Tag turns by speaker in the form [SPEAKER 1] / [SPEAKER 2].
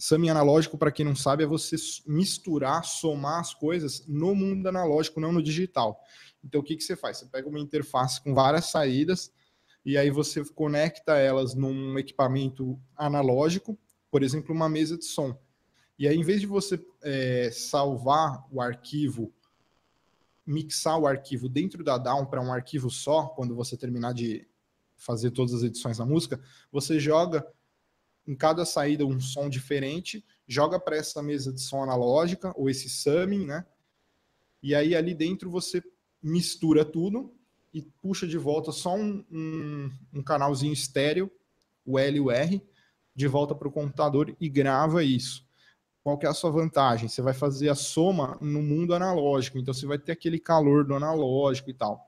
[SPEAKER 1] Summing analógico, para quem não sabe, é você misturar, somar as coisas no mundo analógico, não no digital. Então, o que, que você faz? Você pega uma interface com várias saídas e aí você conecta elas num equipamento analógico, por exemplo, uma mesa de som. E aí, em vez de você é, salvar o arquivo, mixar o arquivo dentro da DAW para um arquivo só, quando você terminar de fazer todas as edições da música, você joga em cada saída um som diferente, joga para essa mesa de som analógica, ou esse summing, né? E aí ali dentro você mistura tudo e puxa de volta só um, um, um canalzinho estéreo, o L e o R, de volta para o computador e grava isso. Qual que é a sua vantagem? Você vai fazer a soma no mundo analógico, então você vai ter aquele calor do analógico e tal.